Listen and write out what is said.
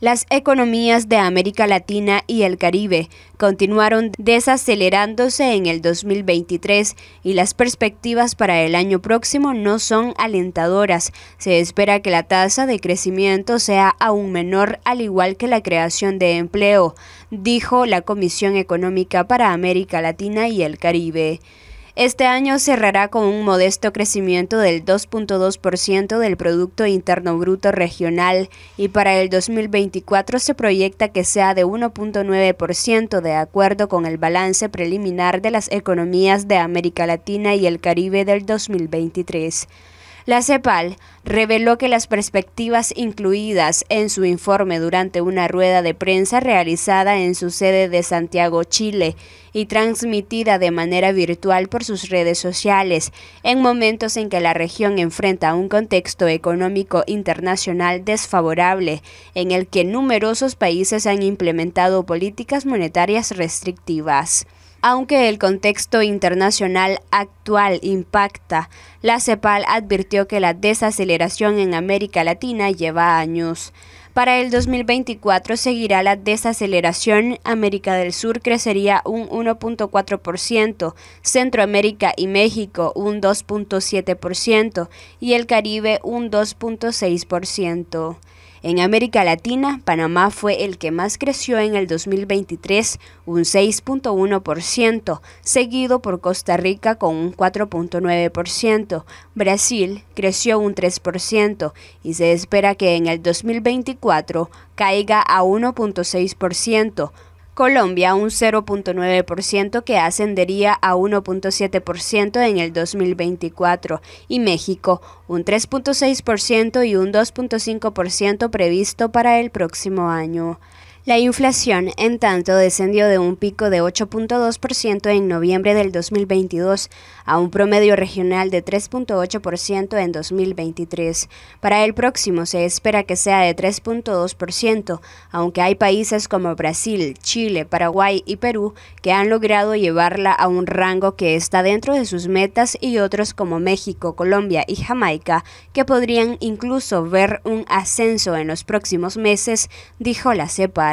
Las economías de América Latina y el Caribe continuaron desacelerándose en el 2023 y las perspectivas para el año próximo no son alentadoras. Se espera que la tasa de crecimiento sea aún menor al igual que la creación de empleo, dijo la Comisión Económica para América Latina y el Caribe. Este año cerrará con un modesto crecimiento del 2.2% del Producto Interno Bruto Regional y para el 2024 se proyecta que sea de 1.9% de acuerdo con el balance preliminar de las economías de América Latina y el Caribe del 2023. La CEPAL reveló que las perspectivas incluidas en su informe durante una rueda de prensa realizada en su sede de Santiago, Chile, y transmitida de manera virtual por sus redes sociales, en momentos en que la región enfrenta un contexto económico internacional desfavorable, en el que numerosos países han implementado políticas monetarias restrictivas. Aunque el contexto internacional actual impacta, la CEPAL advirtió que la desaceleración en América Latina lleva años. Para el 2024 seguirá la desaceleración, América del Sur crecería un 1.4%, Centroamérica y México un 2.7% y el Caribe un 2.6%. En América Latina, Panamá fue el que más creció en el 2023, un 6.1%, seguido por Costa Rica con un 4.9%. Brasil creció un 3% y se espera que en el 2024 caiga a 1.6%. Colombia un 0.9% que ascendería a 1.7% en el 2024 y México un 3.6% y un 2.5% previsto para el próximo año. La inflación, en tanto, descendió de un pico de 8.2% en noviembre del 2022 a un promedio regional de 3.8% en 2023. Para el próximo se espera que sea de 3.2%, aunque hay países como Brasil, Chile, Paraguay y Perú que han logrado llevarla a un rango que está dentro de sus metas y otros como México, Colombia y Jamaica que podrían incluso ver un ascenso en los próximos meses, dijo la Cepa.